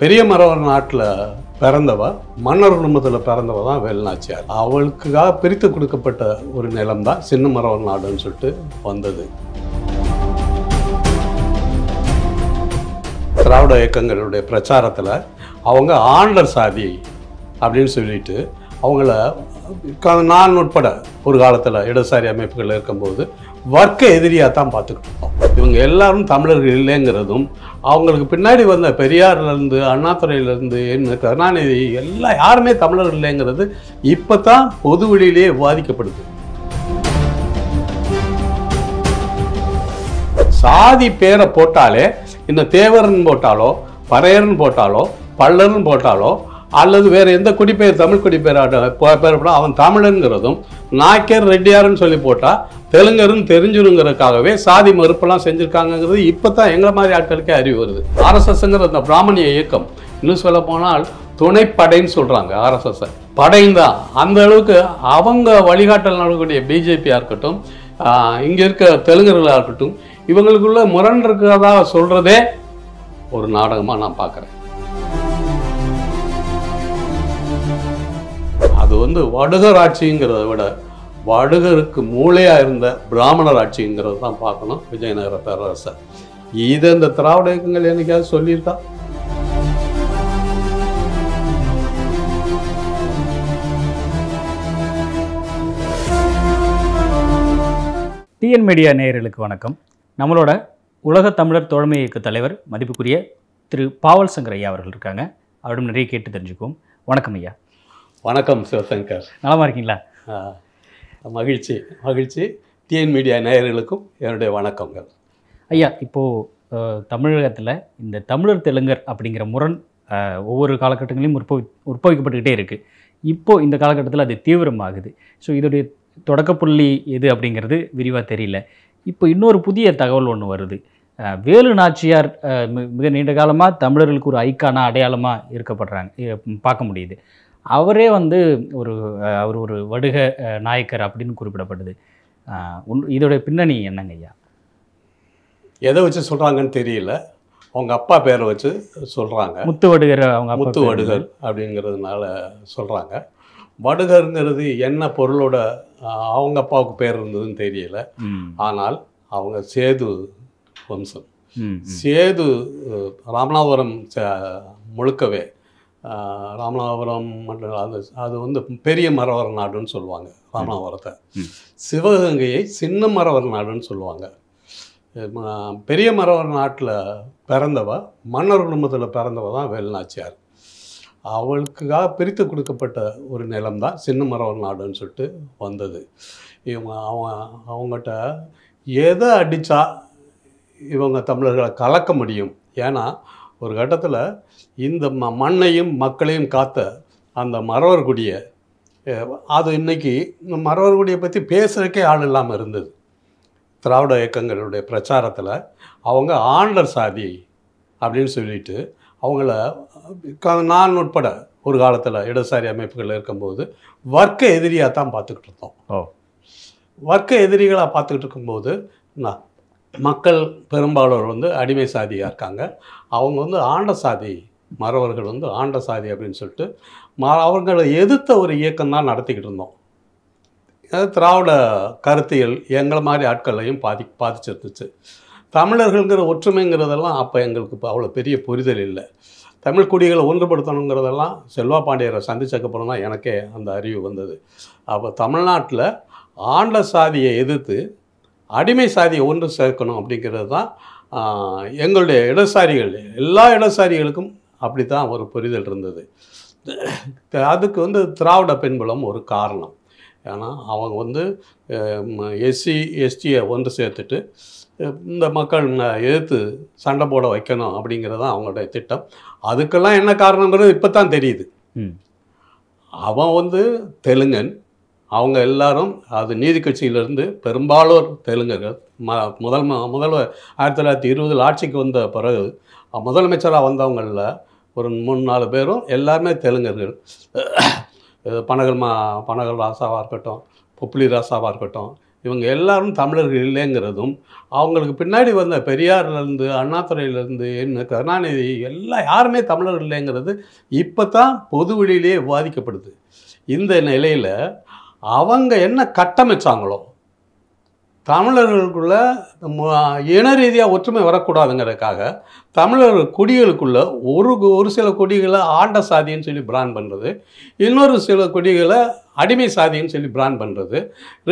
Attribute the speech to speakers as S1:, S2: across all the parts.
S1: பெரிய மரவர் நாட்டில் பிறந்தவ மன்னர் குடும்பத்தில் பிறந்தவ தான் வேலுநாச்சியார் அவளுக்காக பிரித்து கொடுக்கப்பட்ட ஒரு நிலம் தான் சின்ன மரவர் நாடுன்னு சொல்லிட்டு வந்தது திராவிட இயக்கங்களுடைய பிரச்சாரத்தில் அவங்க ஆண்டர் சாதி அப்படின்னு சொல்லிட்டு அவங்கள நான் உட்பட ஒரு காலத்தில் இடதுசாரி அமைப்புகள் இருக்கும்போது வர்க்க எதிரியாக தான் பார்த்துக்கிட்டு இவங்க எல்லாரும் தமிழர்கள் இல்லைங்கிறதும் அவங்களுக்கு பின்னாடி வந்த பெரியார்லேருந்து அண்ணாத்துறையிலேருந்து என்ன கருணாநிதி எல்லாம் யாருமே தமிழர் இல்லைங்கிறது இப்போ தான் பொது வழியிலேயே விவாதிக்கப்படுது சாதி பேரை போட்டாலே இந்த தேவரன் போட்டாலோ பறையர்னு போட்டாலோ பல்லர்னு போட்டாலோ அல்லது வேறு எந்த குடிப்பெயர் தமிழ் குடிப்பெயர் பேரப்படா அவன் தமிழனுங்கிறதும் நாய்க்கர் ரெட்டியார்னு சொல்லி போட்டால் தெலுங்கருன்னு தெரிஞ்சிருங்கிறதுக்காகவே சாதி மறுப்பெல்லாம் செஞ்சுருக்காங்கிறது இப்போ தான் எங்களை மாதிரி ஆட்களுக்கே அறிவு வருது ஆர்எஸ்எஸ்ங்கிற அந்த பிராமணிய இயக்கம் இன்னும் சொல்ல போனால் துணைப்படைன்னு சொல்கிறாங்க ஆர்எஸ்எஸ் படையும் தான் அந்த அளவுக்கு அவங்க வழிகாட்டல் நடக்கக்கூடிய பிஜேபியாக இருக்கட்டும் இங்கே இருக்க தெலுங்கர்களாக இருக்கட்டும் இவங்களுக்குள்ள முரண் இருக்கிறதா சொல்கிறதே ஒரு நாடகமாக நான் பார்க்குறேன் அது வந்து வடுகராட்சிங்கிறத விட வடுகருக்கு மூளையாக இருந்த பிராமணர் ஆட்சிங்கிறது தான் பார்க்கணும் விஜயநகர பேரரசர் இதை இந்த திராவிட இயக்கங்கள் என்னைக்காவது சொல்லியிருக்கா
S2: டிஎன் மீடியா நேயர்களுக்கு வணக்கம் நம்மளோட உலக தமிழர் தோழமை இயக்க தலைவர் மதிப்புக்குரிய திரு பாவல் சங்கர் ஐயா அவர்கள் இருக்காங்க அவரிடம் நிறைய கேட்டு தெரிஞ்சுக்குவோம் வணக்கம் ஐயா
S1: வணக்கம் சிவசங்கர் நலமாக இருக்கீங்களா மகிழ்ச்சி மகிழ்ச்சி டிஎன் மீடியா நேயர்களுக்கும் என்னுடைய வணக்கங்கள்
S2: ஐயா இப்போது தமிழகத்தில் இந்த தமிழர் தெலுங்கர் அப்படிங்கிற முரண் ஒவ்வொரு காலகட்டங்களிலும் உற்பவி உற்பவிக்கப்பட்டுக்கிட்டே இருக்குது இப்போது இந்த காலகட்டத்தில் அது தீவிரமாகுது ஸோ இதோடைய தொடக்கப்புள்ளி எது அப்படிங்கிறது விரிவாக தெரியல இப்போ இன்னொரு புதிய தகவல் ஒன்று வருது வேலு நாச்சியார் மிக நீண்ட காலமாக தமிழர்களுக்கு ஒரு ஐக்கான அடையாளமாக இருக்கப்படுறாங்க பார்க்க முடியுது அவரே வந்து ஒரு அவர் ஒரு வடுக நாயக்கர் அப்படின்னு குறிப்பிடப்படுது இதோடைய பின்னணி என்னங்க ஐயா
S1: எதை வச்சு சொல்கிறாங்கன்னு தெரியல அவங்க அப்பா பேரை வச்சு சொல்கிறாங்க முத்து
S2: வடுகர் அவங்க முத்து வடுகர்
S1: அப்படிங்கிறதுனால சொல்கிறாங்க வடுகருங்கிறது என்ன பொருளோட அவங்க அப்பாவுக்கு பேர் இருந்ததுன்னு தெரியல ஆனால் அவங்க சேது வம்சம் சேது ராமநாதபுரம் முழுக்கவே ராமநாதபுரம் மற்றும் அது அது வந்து பெரிய மரவர நாடுன்னு சொல்லுவாங்க ராமநாதபுரத்தை சிவகங்கையை சின்ன மரவர் நாடுன்னு சொல்லுவாங்க பெரிய மரவர் நாட்டில் பிறந்தவ மன்னர் குடும்பத்தில் பிறந்தவ தான் வேலுநாச்சியார் அவளுக்காக பிரித்து கொடுக்கப்பட்ட ஒரு நிலம் தான் சின்ன மரவர் நாடுன்னு சொல்லிட்டு வந்தது இவங்க அவன் அவங்ககிட்ட எதை அடித்தா இவங்க தமிழர்களை கலக்க முடியும் ஏன்னா ஒரு கட்டத்தில் இந்த ம மண்ணையும் மக்களையும் காத்த அந்த மரவர்குடிய அது இன்றைக்கி இந்த மரவர்குடியை பற்றி பேசுகிறக்கே ஆள் இல்லாமல் இருந்தது திராவிட இயக்கங்களுடைய பிரச்சாரத்தில் அவங்க ஆண்டர் சாதி அப்படின்னு சொல்லிட்டு அவங்கள நான் உட்பட ஒரு காலத்தில் இடதுசாரி அமைப்புகள் இருக்கும்போது வர்க்க எதிரியாக தான் பார்த்துக்கிட்டு இருந்தோம் வர்க்க எதிரிகளாக பார்த்துக்கிட்டு இருக்கும்போது நான் மக்கள் பெரும்பாலோர் வந்து அடிமை சாதியாக இருக்காங்க அவங்க வந்து ஆண்ட சாதி மறவர்கள் வந்து ஆண்ட சாதி அப்படின்னு சொல்லிட்டு ம அவர்களை எதிர்த்த ஒரு இயக்கம் தான் நடத்திக்கிட்டு இருந்தோம் அது திராவிட கருத்தியல் எங்களை மாதிரி ஆட்களையும் பாதி பாதிச்சிருந்துச்சு தமிழர்கள்ங்கிற ஒற்றுமைங்கிறதெல்லாம் அப்போ எங்களுக்கு இப்போ அவ்வளோ பெரிய புரிதல் இல்லை தமிழ் குடிகளை ஒன்றுபடுத்தணுங்கிறதெல்லாம் செல்வா பாண்டியரை சந்தித்தக்கப்புறம் தான் எனக்கே அந்த அறிவு வந்தது அப்போ தமிழ்நாட்டில் ஆண்ட சாதியை எதிர்த்து அடிமை சாதியை ஒன்று சேர்க்கணும் அப்படிங்கிறது தான் எங்களுடைய இடசாரிகள் எல்லா இடசாரிகளுக்கும் அப்படி தான் ஒரு புரிதல் இருந்தது அதுக்கு வந்து திராவிட பின்புலம் ஒரு காரணம் ஏன்னா அவங்க வந்து எஸ்சி எஸ்டியை ஒன்று சேர்த்துட்டு இந்த மக்கள் எதிர்த்து சண்டை போட வைக்கணும் அப்படிங்கிறது தான் அவங்களுடைய திட்டம் அதுக்கெல்லாம் என்ன காரணங்கிறது இப்போ தான் தெரியுது அவன் வந்து தெலுங்கன் அவங்க எல்லாரும் அது நீதி கட்சியிலிருந்து பெரும்பாலோர் தெலுங்கர்கள் ம முதல் முதல்வர் ஆயிரத்தி தொள்ளாயிரத்தி இருபதில் ஆட்சிக்கு வந்த பிறகு முதலமைச்சராக வந்தவங்களில் ஒரு மூணு நாலு பேரும் எல்லாருமே தெலுங்கர்கள் பனகல் மா பனகல் ராசாவாக இருக்கட்டும் பொப்புளி ராசாவாக இருக்கட்டும் இவங்க எல்லாரும் தமிழர்கள் இல்லைங்கிறதும் அவங்களுக்கு பின்னாடி வந்த பெரியார்லேருந்து அண்ணாத்துறையிலேருந்து என்ன கருணாநிதி எல்லாம் யாருமே தமிழர் இல்லைங்கிறது இப்போ தான் பொது வழியிலேயே விவாதிக்கப்படுது இந்த நிலையில் அவங்க என்ன கட்டமைச்சாங்களோ தமிழர்களுக்குள்ள இன ரீதியாக ஒற்றுமை வரக்கூடாதுங்கிறதுக்காக தமிழர்கள் குடிகளுக்குள்ள ஒரு ஒரு சில கொடிகளை ஆண்ட சாதின்னு சொல்லி பிராண்ட் பண்ணுறது இன்னொரு சில கொடிகளை அடிமை சாதின்னு சொல்லி பிராண்ட் பண்ணுறது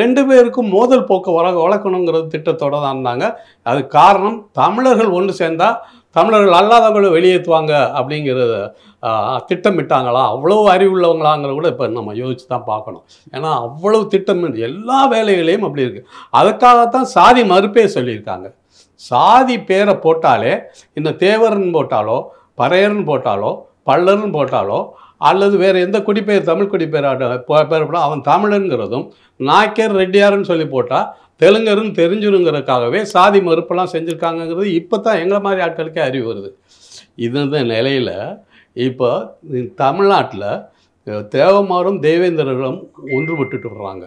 S1: ரெண்டு பேருக்கும் மோதல் போக்கு வள வளர்க்கணுங்கிற திட்டத்தோடு தான் இருந்தாங்க அது காரணம் தமிழர்கள் ஒன்று சேர்ந்தால் தமிழர்கள் அல்லாதவங்களை வெளியேற்றுவாங்க அப்படிங்கிறத திட்டமிட்டாங்களா அவ்வளோ அறிவுள்ளவங்களாங்கிறத கூட இப்போ நம்ம யோசித்து தான் பார்க்கணும் ஏன்னா அவ்வளவு திட்டம் எல்லா வேலைகளையும் அப்படி இருக்குது அதுக்காகத்தான் சாதி மறுப்பே சொல்லியிருக்காங்க சாதி பேரை போட்டாலே இந்த தேவர்னு போட்டாலோ பறையர்னு போட்டாலோ பல்லர்னு போட்டாலோ அல்லது வேறு எந்த குடிப்பெயர் தமிழ் பேர் பேரப்பட அவன் தமிழனுங்கிறதும் நாய்க்கர் ரெட்டியாருன்னு சொல்லி போட்டால் தெலுங்கருன்னு தெரிஞ்சிருங்கிறதுக்காகவே சாதி மறுப்பெல்லாம் செஞ்சுருக்காங்கங்கிறது இப்போ தான் எங்களை மாதிரி ஆட்களுக்கே அறிவு வருது இந்த நிலையில் இப்போ தமிழ்நாட்டில் தேவமாரும் தேவேந்திரர்களும் விட்டுட்டு வர்றாங்க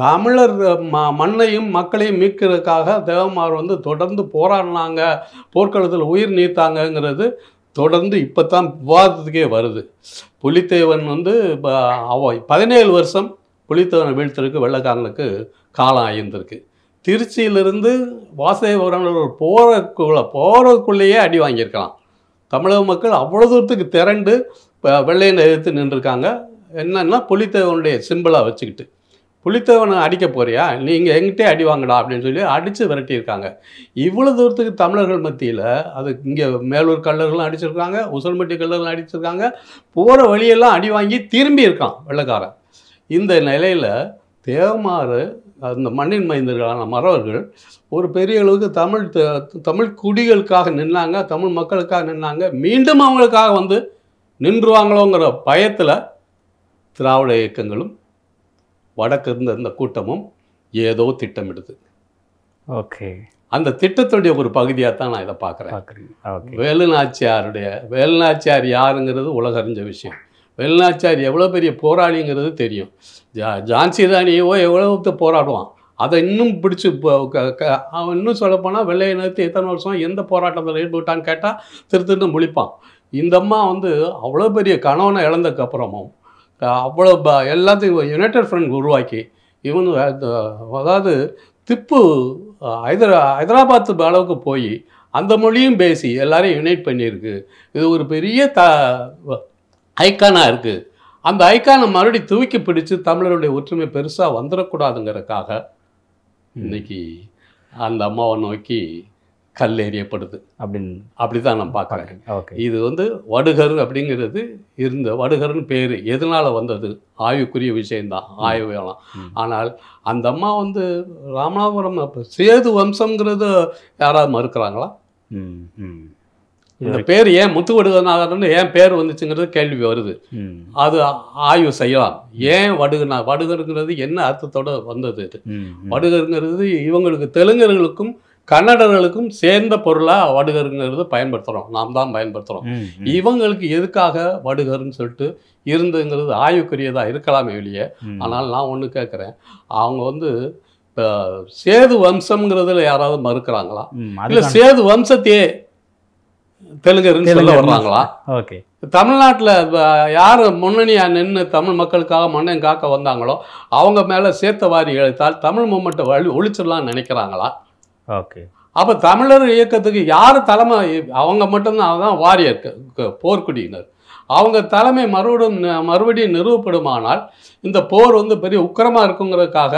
S1: தமிழர் ம மண்ணையும் மக்களையும் மீட்கிறதுக்காக தேவமார் வந்து தொடர்ந்து போராடினாங்க போர்க்களத்தில் உயிர் நீத்தாங்கங்கிறது தொடர்ந்து இப்போ தான் விவாதத்துக்கே வருது புலித்தேவன் வந்து இப்போ அவ பதினேழு வருஷம் புலித்தேவனை வீழ்த்தலுக்கு வெள்ளக்காரனுக்கு காலம் ஆகியிருந்திருக்கு திருச்சியிலிருந்து வாசுதேவரங்கள் போகிறக்குள்ளே போகிறதுக்குள்ளேயே அடி வாங்கியிருக்கலாம் தமிழக மக்கள் அவ்வளோ தூரத்துக்கு திரண்டு வெள்ளையனை எதிர்த்து நின்றுருக்காங்க என்னென்னா புலித்தேவனுடைய சிம்பிளாக வச்சுக்கிட்டு புலித்தேவனை அடிக்க போறியா நீங்கள் எங்கிட்டே அடி வாங்கடா அப்படின்னு சொல்லி அடித்து விரட்டியிருக்காங்க இவ்வளோ தூரத்துக்கு தமிழர்கள் மத்தியில் அது இங்கே மேலூர் கல்லர்களும் அடிச்சிருக்காங்க உசல்மட்டி கல்லர்களும் அடிச்சிருக்காங்க போகிற வழியெல்லாம் அடி வாங்கி திரும்பி இருக்கான் வெள்ளக்காரன் இந்த நிலையில் தேவமாறு அந்த மண்ணின் மைந்தர்களான மறவர்கள் ஒரு பெரிய அளவுக்கு தமிழ் தமிழ் குடிகளுக்காக நின்னாங்க தமிழ் மக்களுக்காக நின்னாங்க மீண்டும் அவங்களுக்காக வந்து நின்றுவாங்களோங்கிற பயத்தில் திராவிட இயக்கங்களும் வடக்கு இருந்த இந்த கூட்டமும் ஏதோ திட்டமிடுது ஓகே அந்த திட்டத்துடைய ஒரு பகுதியாக தான் நான் இதை பார்க்குறேன் வேலுநாச்சியாருடைய வேலுநாச்சியார் யாருங்கிறது உலகறிஞ்ச விஷயம் வெள்ளாச்சார் எவ்வளோ பெரிய போராளிங்கிறது தெரியும் ஜா ஜான்சி ராணியோ எவ்வளோ போராடுவான் அதை இன்னும் பிடிச்சி அவன் இன்னும் சொல்லப்போனால் வெள்ளை இனத்து எத்தனை வருஷம் எந்த போராட்டத்தில் ஈடுபட்டான்னு கேட்டால் திரு முழிப்பான் இந்த அம்மா வந்து அவ்வளோ பெரிய கணவனை இழந்ததுக்கப்புறமும் அவ்வளோ ப எல்லாத்தையும் யுனைடெட் ஃப்ரெண்ட் உருவாக்கி இவன் அதாவது திப்பு ஹைதரா ஹைதராபாத் அளவுக்கு போய் அந்த மொழியும் பேசி எல்லாரையும் யுனைட் பண்ணியிருக்கு இது ஒரு பெரிய த ஐக்கானாக இருக்குது அந்த ஐக்கானை மறுபடியும் தூக்கி பிடிச்சு தமிழருடைய ஒற்றுமை பெருசாக வந்துடக்கூடாதுங்கிறதுக்காக இன்னைக்கு அந்த அம்மாவை நோக்கி கல் எறியப்படுது அப்படின்னு அப்படி தான் நான் பார்க்குறேன் ஓகே இது வந்து வடுகர் அப்படிங்கிறது இருந்த வடுகர்னு பேர் எதனால் வந்தது ஆய்வுக்குரிய விஷயந்தான் ஆய்வுலாம் ஆனால் அந்த அம்மா வந்து ராமநாதபுரம் சேது வம்சங்கிறது யாராவது மறுக்கிறாங்களா இந்த பேர் ஏன் முத்துவடுகநாதர்னு ஏன் பேர் வந்துச்சுங்கிறது கேள்வி வருது அது ஆய்வு செய்யலாம் ஏன் வடுகனா வடுகருங்கிறது என்ன அர்த்தத்தோட வந்தது இது வடுகருங்கிறது இவங்களுக்கு தெலுங்கர்களுக்கும் கன்னடர்களுக்கும் சேர்ந்த பொருளாக வடுகருங்கிறது பயன்படுத்துகிறோம் நாம் தான் பயன்படுத்துகிறோம் இவங்களுக்கு எதுக்காக வடுகருன்னு சொல்லிட்டு இருந்துங்கிறது ஆய்வுக்குரியதாக இருக்கலாமே வெளியே ஆனால் நான் ஒன்று கேட்குறேன் அவங்க வந்து இப்போ சேது வம்சம்ங்கிறதுல யாராவது மறுக்கிறாங்களா இல்லை சேது வம்சத்தையே தெலுங்கருன்னு சொல்ல வர்றாங்களா ஓகே தமிழ்நாட்டில் யார் முன்னணியாக நின்று தமிழ் மக்களுக்காக மண்ணையும் காக்க வந்தாங்களோ அவங்க மேலே சேர்த்த வாரி எழுத்தால் தமிழ் மூமெண்ட்டை வழி ஒழிச்சிடலாம்னு நினைக்கிறாங்களா ஓகே அப்போ தமிழர் இயக்கத்துக்கு யார் தலைமை அவங்க மட்டும்தான் அதுதான் வாரியர் போர்க்குடியினர் அவங்க தலைமை மறுபடியும் மறுபடியும் நிறுவப்படுமானால் இந்த போர் வந்து பெரிய உக்கரமாக இருக்குங்கிறதுக்காக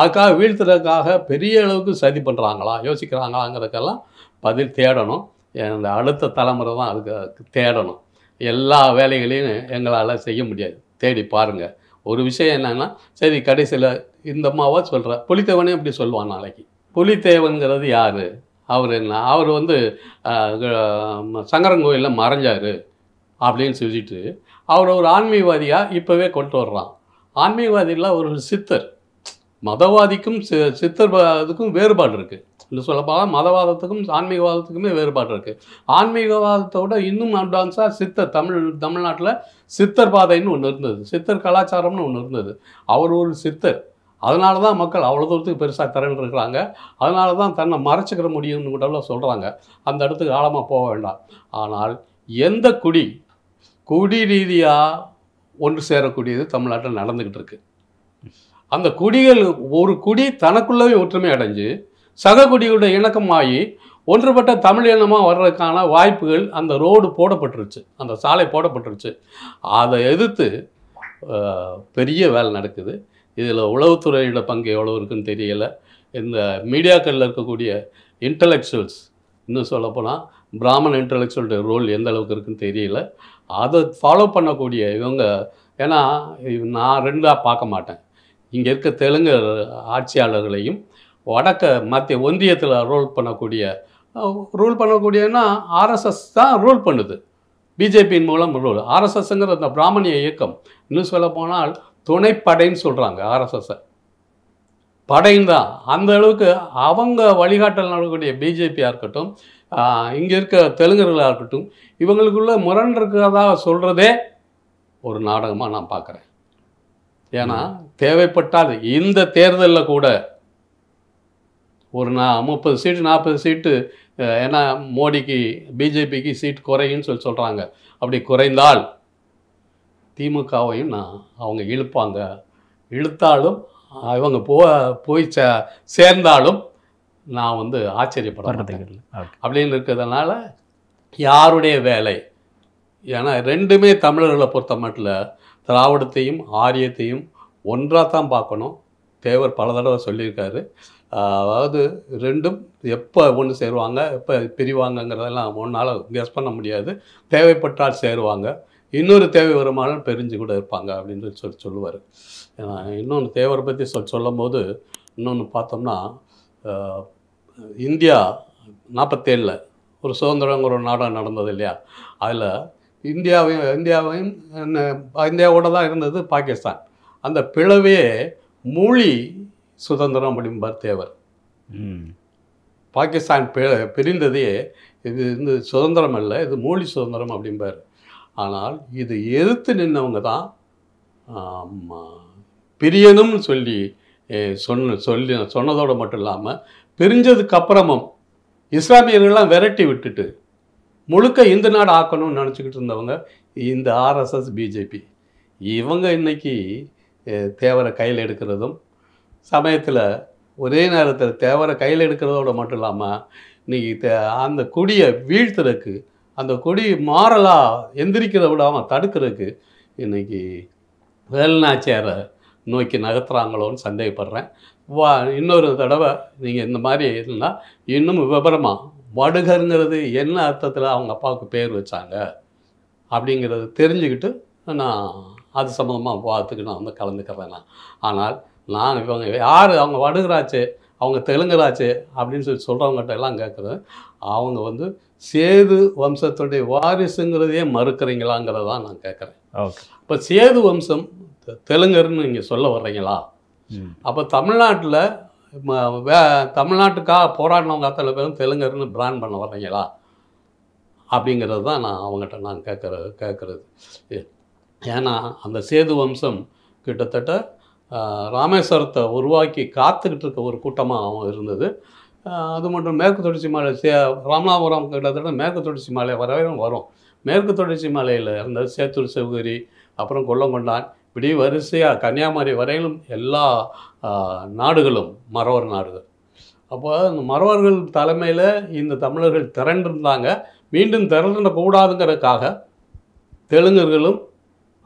S1: அதுக்காக வீழ்த்துறதுக்காக பெரிய அளவுக்கு சதி பண்ணுறாங்களா யோசிக்கிறாங்களாங்கிறதுக்கெல்லாம் பதில் தேடணும் அந்த அடுத்த தலைமுறை தான் அதுக்கு தேடணும் எல்லா வேலைகளையும் எங்களால் செய்ய முடியாது தேடி பாருங்கள் ஒரு விஷயம் என்னென்னா சரி கடைசியில் இந்த மாவா சொல்கிற புலித்தேவனே எப்படி சொல்லுவான் நாளைக்கு புலித்தேவனுங்கிறது யார் அவர் என்ன அவர் வந்து சங்கரன் கோயிலில் மறைஞ்சார் அப்படின்னு சொல்லிட்டு அவர் ஒரு ஆன்மீகவாதியாக இப்போவே கொண்டு வர்றான் ஆன்மீகவாதியில் ஒரு சித்தர் மதவாதிக்கும் சித்தர் அதுக்கும் வேறுபாடு இருக்குது இல்லை சொல்லப்போனால் மதவாதத்துக்கும் ஆன்மீகவாதத்துக்குமே வேறுபாடு இருக்குது ஆன்மீகவாதத்தை விட இன்னும் அட்வான்ஸாக சித்தர் தமிழ் தமிழ்நாட்டில் சித்தர் பாதைன்னு ஒன்று இருந்தது சித்தர் கலாச்சாரம்னு ஒன்று இருந்தது அவர் ஒரு சித்தர் அதனால தான் மக்கள் அவ்வளோ தூரத்துக்கு பெருசாக திறன் இருக்கிறாங்க அதனால தான் தன்னை மறைச்சிக்கிற முடியும்னு கூட சொல்கிறாங்க அந்த இடத்துக்கு ஆழமாக போக வேண்டாம் ஆனால் எந்த குடி குடி ரீதியாக ஒன்று சேரக்கூடியது தமிழ்நாட்டில் நடந்துக்கிட்டு இருக்குது அந்த குடிகள் ஒரு குடி தனக்குள்ளவே ஒற்றுமை அடைஞ்சு சககுடியோட இணக்கமாகி ஒன்றுபட்ட தமிழ் இனமாக வர்றதுக்கான வாய்ப்புகள் அந்த ரோடு போடப்பட்டுருச்சு அந்த சாலை போடப்பட்டுருச்சு அதை எதிர்த்து பெரிய வேலை நடக்குது இதில் உளவுத்துறையோட பங்கு எவ்வளோ இருக்குன்னு தெரியலை இந்த மீடியாக்களில் இருக்கக்கூடிய இன்டலெக்சுவல்ஸ் இன்னும் சொல்லப்போனால் பிராமண இன்டலெக்சுவலுடைய ரோல் எந்த அளவுக்கு இருக்குன்னு தெரியல அதை ஃபாலோ பண்ணக்கூடிய இவங்க ஏன்னா நான் ரெண்டாக பார்க்க மாட்டேன் இங்கே இருக்க தெலுங்கு ஆட்சியாளர்களையும் வடக்க மத்திய ஒன்றியத்தில் ரூல் பண்ணக்கூடிய ரூல் பண்ணக்கூடியன்னா ஆர்எஸ்எஸ் தான் ரூல் பண்ணுது பிஜேபியின் மூலம் ரூல் ஆர்எஸ்எஸ்ங்கிற அந்த பிராமணிய இயக்கம் இன்னும் சொல்ல போனால் துணைப்படைன்னு சொல்கிறாங்க ஆர்எஸ்எஸ்ஸை படையும் தான் அந்த அளவுக்கு அவங்க வழிகாட்டல் நடக்கக்கூடிய பிஜேபியாக இருக்கட்டும் இங்கே இருக்க தெலுங்கர்களாக இருக்கட்டும் இவங்களுக்குள்ள முரண் சொல்கிறதே ஒரு நாடகமாக நான் பார்க்குறேன் ஏன்னா தேவைப்பட்டால் இந்த தேர்தலில் கூட ஒரு நான் முப்பது சீட்டு நாற்பது சீட்டு ஏன்னா மோடிக்கு பிஜேபிக்கு சீட் குறையுன்னு சொல்லி சொல்கிறாங்க அப்படி குறைந்தால் திமுகவையும் நான் அவங்க இழுப்பாங்க இழுத்தாலும் இவங்க போ போய் சே சேர்ந்தாலும் நான் வந்து ஆச்சரியப்படுறேன் அப்படின்னு இருக்கிறதுனால யாருடைய வேலை ஏன்னா ரெண்டுமே தமிழர்களை பொறுத்த மட்டும் திராவிடத்தையும் ஆரியத்தையும் ஒன்றாக தான் பார்க்கணும் தேவர் பல தடவை சொல்லியிருக்காரு அதாவது ரெண்டும் எப்போ ஒன்று சேருவாங்க எப்போ பிரிவாங்கங்கிறதெல்லாம் ஒன்றால் கெஸ் பண்ண முடியாது தேவைப்பட்டால் சேருவாங்க இன்னொரு தேவை வருமானம் பெரிஞ்சு கூட இருப்பாங்க அப்படின்னு சொல்லி சொல்லுவார் இன்னொன்று தேவரை பற்றி சொல் சொல்லும் போது இன்னொன்று பார்த்தோம்னா இந்தியா நாற்பத்தேழில் ஒரு சுதந்திரங்கிற ஒரு நாடகம் நடந்தது இல்லையா அதில் இந்தியாவையும் இந்தியாவையும் இந்தியாவோட தான் இருந்தது பாகிஸ்தான் அந்த பிளவே மொழி சுதந்திரம் அப்படிம்பார் தேவர் பாகிஸ்தான் பெ பிரிந்ததையே இது வந்து சுதந்திரம் அல்ல இது மொழி சுதந்திரம் அப்படிம்பார் ஆனால் இது எதிர்த்து நின்றவங்க தான் பிரியணும்னு சொல்லி சொன்ன சொல்லி சொன்னதோடு மட்டும் இல்லாமல் பிரிஞ்சதுக்கு அப்புறமும் இஸ்லாமியர்கள்லாம் விரட்டி விட்டுட்டு முழுக்க இந்து நாடு ஆக்கணும்னு நினச்சிக்கிட்டு இருந்தவங்க இந்த ஆர்எஸ்எஸ் பிஜேபி இவங்க இன்றைக்கி தேவரை கையில் எடுக்கிறதும் சமயத்தில் ஒரே நேரத்தில் தேவரை கையில் எடுக்கிறதோட மட்டும் இல்லாமல் இன்றைக்கி தே அந்த கொடியை வீழ்த்துறதுக்கு அந்த கொடி மாறலாக எந்திரிக்கிற விடாமல் தடுக்கிறதுக்கு இன்றைக்கி வேல்நாச்சியாரை நோக்கி நகர்த்துறாங்களோன்னு சந்தேகப்படுறேன் வா இன்னொரு தடவை நீங்கள் இந்த மாதிரி இருந்தால் இன்னும் விவரமாக வடுகருங்கிறது என்ன அர்த்தத்தில் அவங்க அப்பாவுக்கு பேர் வச்சாங்க அப்படிங்கிறது தெரிஞ்சுக்கிட்டு நான் அது சம்மந்தமாக வாத்துக்கு நான் வந்து கலந்துக்கிறேன் நான் ஆனால் நான் இவங்க யார் அவங்க வடுகிறாச்சு அவங்க தெலுங்குராச்சு அப்படின்னு சொல்லி சொல்கிறவங்ககிட்ட எல்லாம் கேட்குறேன் அவங்க வந்து சேது வம்சத்துடைய வாரிசுங்கிறதையே தான் நான் கேட்குறேன் இப்போ சேது வம்சம் தெலுங்கர்னு நீங்கள் சொல்ல வர்றீங்களா அப்போ தமிழ்நாட்டில் வே தமிழ்நாட்டுக்காக போராடினவங்க அத்தனை பேரும் தெலுங்கர்னு பிராண்ட் பண்ண வர்றீங்களா அப்படிங்கிறது தான் நான் அவங்ககிட்ட நான் கேட்குற கேட்குறது ஏன்னா அந்த சேது வம்சம் கிட்டத்தட்ட ராமேஸ்வரத்தை உருவாக்கி காத்துக்கிட்டு இருக்க ஒரு கூட்டமாக அவன் இருந்தது அது மட்டும் மேற்கு தொடர்ச்சி மலை சே ராமநாதபுரம் கிட்டத்தட்ட மேற்கு தொடர்ச்சி மலை வரவே வரும் மேற்கு தொடர்ச்சி மலையில் இருந்த சேத்தூர் சிவகிரி அப்புறம் கொல்லங்கொண்டான் இப்படி வரிசையாக கன்னியாகுமரி வரையிலும் எல்லா நாடுகளும் மறவர் நாடுகள் அப்போ இந்த மறவர்கள் தலைமையில் இந்த தமிழர்கள் திரண்டிருந்தாங்க மீண்டும் திரண்டக்கூடாதுங்கிறதுக்காக தெலுங்கர்களும்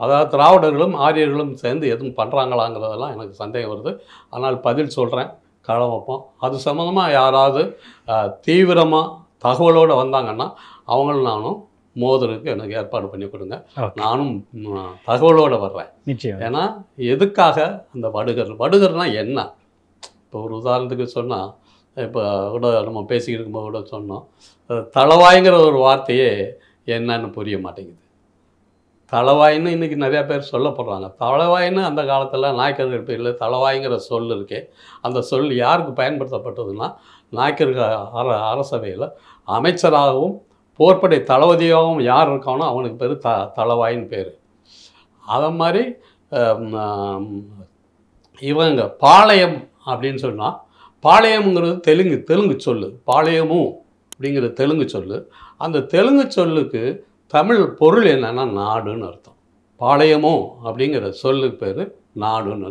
S1: அதாவது திராவிடர்களும் ஆரியர்களும் சேர்ந்து எதுவும் பண்ணுறாங்களாங்கிறதெல்லாம் எனக்கு சந்தேகம் வருது ஆனால் பதில் சொல்கிறேன் களை வைப்போம் அது சம்மந்தமாக யாராவது தீவிரமாக தகவலோடு வந்தாங்கன்னா அவங்களும் நானும் மோதலுக்கு எனக்கு ஏற்பாடு பண்ணி கொடுங்க நானும் தகவலோடு வர்றேன் நிச்சயம் ஏன்னா எதுக்காக அந்த வடுகர் வடுகர்னால் என்ன இப்போ ஒரு உதாரணத்துக்கு சொன்னால் இப்போ கூட நம்ம பேசிக்கிட்டு இருக்கும்போது கூட சொன்னோம் தளவாய்ங்கிற ஒரு வார்த்தையே என்னன்னு புரிய மாட்டேங்குது தளவாயின்னு இன்றைக்கி நிறையா பேர் சொல்ல போடுறாங்க தளவாயின்னு அந்த காலத்தில் நாய்க்கர்கள் பேரில் தளவாய்ங்கிற சொல் இருக்கே அந்த சொல் யாருக்கு பயன்படுத்தப்பட்டதுன்னா நாய்க்கர்கள் அர அரசவையில் அமைச்சராகவும் போர்ப்படை தளபதியாகவும் யார் இருக்கானோ அவனுக்கு பேர் த தளவாயின்னு பேர் அதை மாதிரி இவங்க பாளையம் அப்படின்னு சொன்னால் பாளையம்ங்கிறது தெலுங்கு தெலுங்கு சொல் பாளையமும் அப்படிங்கிற தெலுங்கு சொல் அந்த தெலுங்கு சொல்லுக்கு தமிழ் பொருள் என்னென்னா நாடுன்னு அர்த்தம் பாளையமோ அப்படிங்கிற சொல்லு பேர் நாடுன்னு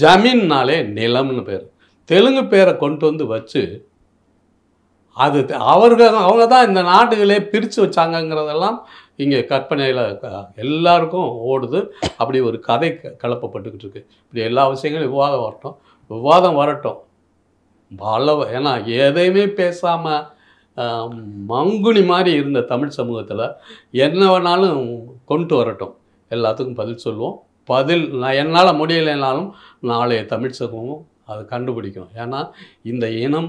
S1: ஜமீன்னாலே நிலம்னு பேர் தெலுங்கு பேரை கொண்டு வந்து வச்சு அது அவர்கள் அவங்க தான் இந்த நாட்டுகளே பிரித்து வச்சாங்கங்கிறதெல்லாம் இங்கே கற்பனையில் எல்லாருக்கும் ஓடுது அப்படி ஒரு கதை கலப்பப்பட்டுக்கிட்டு இருக்கு இப்படி எல்லா விஷயங்களும் விவாதம் வரட்டும் விவாதம் வரட்டும் பல ஏன்னா எதையுமே பேசாமல் மங்குனி மாதிரி இருந்த தமிழ் சமூகத்தில் என்ன வேணாலும் கொண்டு வரட்டும் எல்லாத்துக்கும் பதில் சொல்லுவோம் பதில் நான் என்னால் முடியலைனாலும் நாளைய தமிழ் சமூகம் அது கண்டுபிடிக்கும் ஏன்னா இந்த இனம்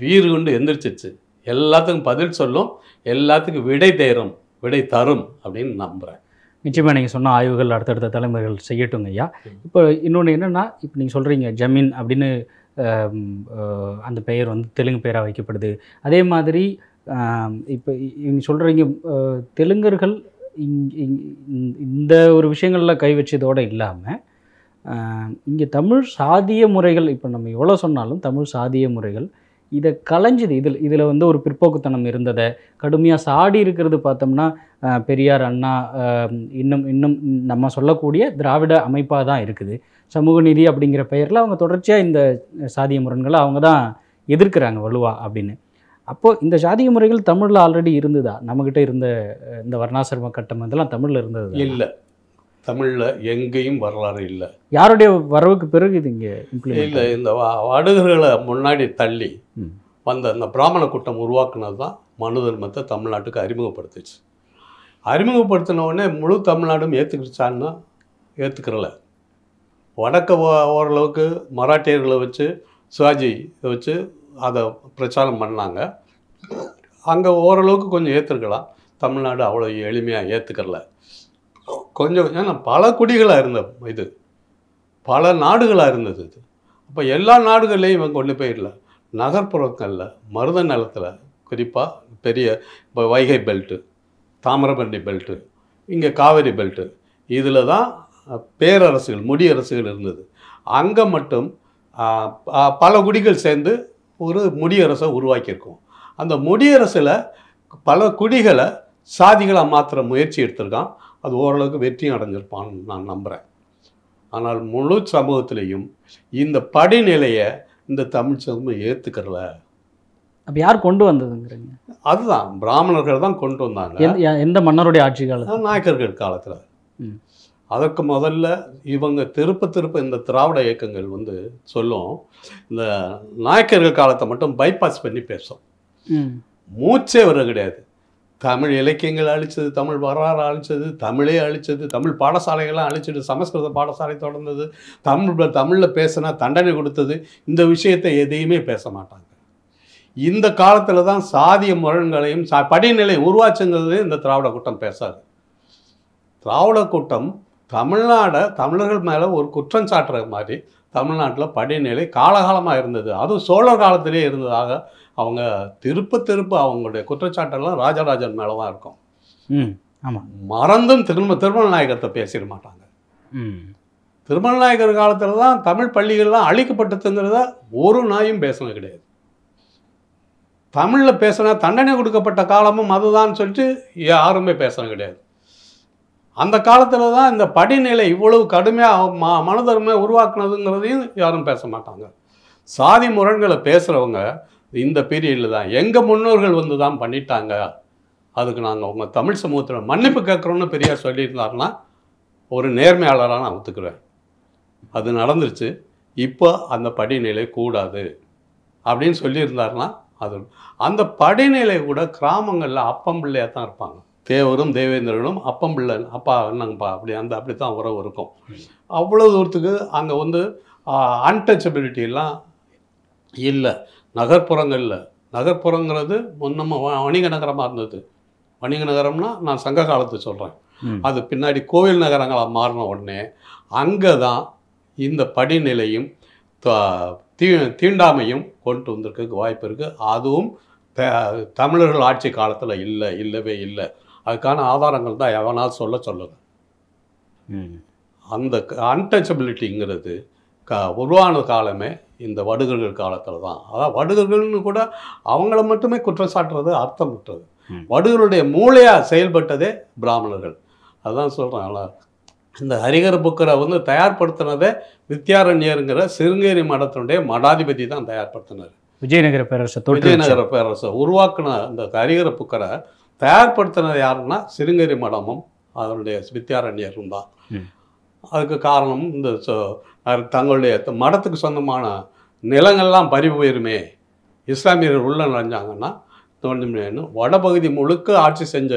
S1: வீறு கொண்டு எந்திரிச்சிச்சு எல்லாத்துக்கும் பதில் சொல்லும் எல்லாத்துக்கும் விடை தேரும் விடை தரும் அப்படின்னு நம்புகிறேன்
S2: நிச்சயமாக நீங்கள் சொன்ன ஆய்வுகள் அடுத்தடுத்த தலைமுறைகள் செய்யட்டுங்க ஐயா இப்போ இன்னொன்று என்னென்னா இப்போ நீங்கள் சொல்கிறீங்க ஜமீன் அப்படின்னு அந்த பெயர் வந்து தெலுங்கு பெயராக வைக்கப்படுது அதே மாதிரி இப்போ இங்கே சொல்கிறீங்க தெலுங்கர்கள் இந்த ஒரு விஷயங்களில் கை வச்சதோடு இல்லாமல் இங்கே தமிழ் சாதிய முறைகள் இப்போ நம்ம எவ்வளோ சொன்னாலும் தமிழ் சாதிய முறைகள் இதை களைஞ்சது இதில் இதில் வந்து ஒரு பிற்போக்குத்தனம் இருந்ததை கடுமையாக சாடி இருக்கிறது பார்த்தோம்னா பெரியார் அண்ணா இன்னும் இன்னும் நம்ம சொல்லக்கூடிய திராவிட அமைப்பாக தான் இருக்குது சமூக நீதி அப்படிங்கிற பெயரில் அவங்க தொடர்ச்சியாக இந்த சாதிய முரண்களை அவங்க தான் எதிர்க்கிறாங்க வலுவா அப்படின்னு அப்போது இந்த சாதிய முறைகள் தமிழில் ஆல்ரெடி இருந்ததா நம்மக்கிட்ட இருந்த இந்த வர்ணாசிரம கட்டம் இதெல்லாம் தமிழில்
S1: இருந்தது இல்லை தமிழில் எங்கேயும் வரலாறு இல்லை
S2: யாருடைய வரவுக்கு பிறகு இது இங்கே இல்லை
S1: இந்த வடுகர்களை முன்னாடி தள்ளி வந்த அந்த பிராமண கூட்டம் உருவாக்குனது தான் மனு தர்மத்தை தமிழ்நாட்டுக்கு அறிமுகப்படுத்துச்சு அறிமுகப்படுத்தின உடனே முழு தமிழ்நாடும் ஏற்றுக்கிடுச்சான்னா ஏற்றுக்கிறல வடக்க ஓரளவுக்கு மராட்டியர்களை வச்சு சிவாஜி வச்சு அதை பிரச்சாரம் பண்ணாங்க அங்கே ஓரளவுக்கு கொஞ்சம் ஏற்றுருக்கலாம் தமிழ்நாடு அவ்வளோ எளிமையாக ஏற்றுக்கல கொஞ்சம் ஏன்னா பல குடிகளாக இருந்த இது பல நாடுகளாக இருந்தது இது அப்போ எல்லா நாடுகள்லேயும் இவன் கொண்டு போயிடல நகர்ப்புறங்களில் மருத நிலத்தில் குறிப்பாக பெரிய இப்போ வைகை பெல்ட்டு தாமிரபரணி பெல்ட்டு இங்கே காவேரி பெல்ட்டு இதில் தான் பேரரசுகள் முடியரசுகள் இருந்தது அங்கே மட்டும் பல குடிகள் சேர்ந்து ஒரு முடியரசை உருவாக்கியிருக்கோம் அந்த முடியரசில் பல குடிகளை சாதிகளாக மாற்றுற முயற்சி எடுத்திருக்கான் அது ஓரளவுக்கு வெற்றியும் அடைஞ்சிருப்பான்னு நான் நம்புகிறேன் ஆனால் முழு சமூகத்திலையும் இந்த படிநிலையை இந்த தமிழ் சமூகம் ஏற்றுக்கிறல
S2: அப்போ யார் கொண்டு வந்ததுங்கிறீங்க
S1: அதுதான் பிராமணர்கள் தான் கொண்டு வந்தாங்க
S2: எந்த மன்னருடைய ஆட்சி காலத்தில்
S1: நாயக்கர்கள் காலத்தில் அதற்கு முதல்ல இவங்க திருப்ப திருப்ப இந்த திராவிட இயக்கங்கள் வந்து சொல்லும் இந்த நாயக்கர்கள் காலத்தை மட்டும் பைபாஸ் பண்ணி பேசும் மூச்சே வர கிடையாது தமிழ் இலக்கியங்கள் அழிச்சது தமிழ் வரலாறு அழிச்சது தமிழே அழிச்சது தமிழ் பாடசாலைகள்லாம் அழிச்சிட்டு சமஸ்கிருத பாடசாலை தொடர்ந்தது தமிழ் தமிழில் பேசினா தண்டனை கொடுத்தது இந்த விஷயத்தை எதையுமே பேச மாட்டாங்க இந்த காலத்தில் தான் சாதிய முரண்களையும் படிநிலை உருவாச்சுங்கிறது இந்த திராவிட கூட்டம் பேசாது திராவிட கூட்டம் தமிழ்நாடை தமிழர்கள் மேலே ஒரு குற்றம் சாட்டுற மாதிரி தமிழ்நாட்டில் படிநிலை காலகாலமாக இருந்தது அதுவும் சோழர் காலத்திலே இருந்ததாக அவங்க திருப்ப திருப்ப அவங்களுடைய குற்றச்சாட்டெல்லாம் ராஜராஜன் மேலே தான் இருக்கும்
S2: ம் ஆமாம்
S1: மறந்தும் திரும்ப திருமண நாயகத்தை பேசிட மாட்டாங்க திருமண நாயகர் காலத்தில் தான் தமிழ் பள்ளிகள்லாம் அழிக்கப்பட்டதுங்கிறத ஒரு நாயும் பேசினது கிடையாது தமிழில் பேசினா தண்டனை கொடுக்கப்பட்ட காலமும் அதுதான் சொல்லிட்டு யாருமே பேசினது கிடையாது அந்த காலத்தில் தான் இந்த படிநிலை இவ்வளவு கடுமையாக ம மனதர்மை உருவாக்குனதுங்கிறதையும் யாரும் பேச மாட்டாங்க சாதி முரண்களை பேசுகிறவங்க இந்த பீரியடில் தான் எங்கள் முன்னோர்கள் வந்து தான் பண்ணிட்டாங்க அதுக்கு நாங்கள் உங்கள் தமிழ் சமூகத்தில் மன்னிப்பு கேட்குறோன்னு பெரியார் சொல்லியிருந்தாருனா ஒரு நேர்மையாளராக நான் ஒத்துக்குவேன் அது நடந்துருச்சு இப்போ அந்த படிநிலை கூடாது அப்படின்னு சொல்லியிருந்தாருனா அது அந்த படிநிலை கூட கிராமங்களில் அப்பம் பிள்ளையாக தான் இருப்பாங்க தேவரும் தேவேந்திரனும் அப்பம் பிள்ளை அப்பா என்னங்கப்பா அப்படி அந்த அப்படி தான் உறவு இருக்கும் அவ்வளோ தூரத்துக்கு அங்கே வந்து அன்டச்சபிலிட்டிலாம் இல்லை நகர்ப்புறங்களில் நகர்ப்புறங்கிறது முன்னம் வணிக நகரமாக இருந்தது வணிக நகரம்னா நான் சங்க காலத்து சொல்கிறேன் அது பின்னாடி கோவில் நகரங்களாக மாறின உடனே அங்கே தான் இந்த படிநிலையும் தீ தீண்டாமையும் கொண்டு வந்திருக்க வாய்ப்பு இருக்குது அதுவும் தமிழர்கள் ஆட்சி காலத்தில் இல்லை இல்லவே இல்லை அதுக்கான ஆதாரங்கள் தான் எவனால் சொல்ல சொல்லுது அந்த அன்டச்சபிலிட்டிங்கிறது க உருவான காலமே இந்த வடுகர்கள் காலத்தில் தான் அதான் வடுகர்கள்னு கூட அவங்கள மட்டுமே குற்றம் சாட்டுறது அர்த்தம் விட்டுறது வடுகளுடைய மூளையாக செயல்பட்டதே பிராமணர்கள் அதுதான் சொல்கிறாங்களா இந்த ஹரிகர புக்கரை வந்து தயார்படுத்தினதே வித்யாரண்யருங்கிற சிருங்கேரி மடத்தினுடைய மடாதிபதி தான் தயார்படுத்தினார்
S2: விஜயநகர பேரரசு விஜயநகர
S1: பேரரசு உருவாக்குன அந்த ஹரிகர புக்கரை தயார்படுத்தினது யாருன்னா சிறுங்கேரி மடமும் அதனுடைய வித்யாரண்யரும் தான் அதுக்கு காரணம் இந்த தங்களுடைய மடத்துக்கு சொந்தமான நிலங்கள்லாம் பறி போயிருமே இஸ்லாமியர்கள் உள்ள நுழைஞ்சாங்கன்னா தோன்றும் வடபகுதி முழுக்க ஆட்சி செஞ்ச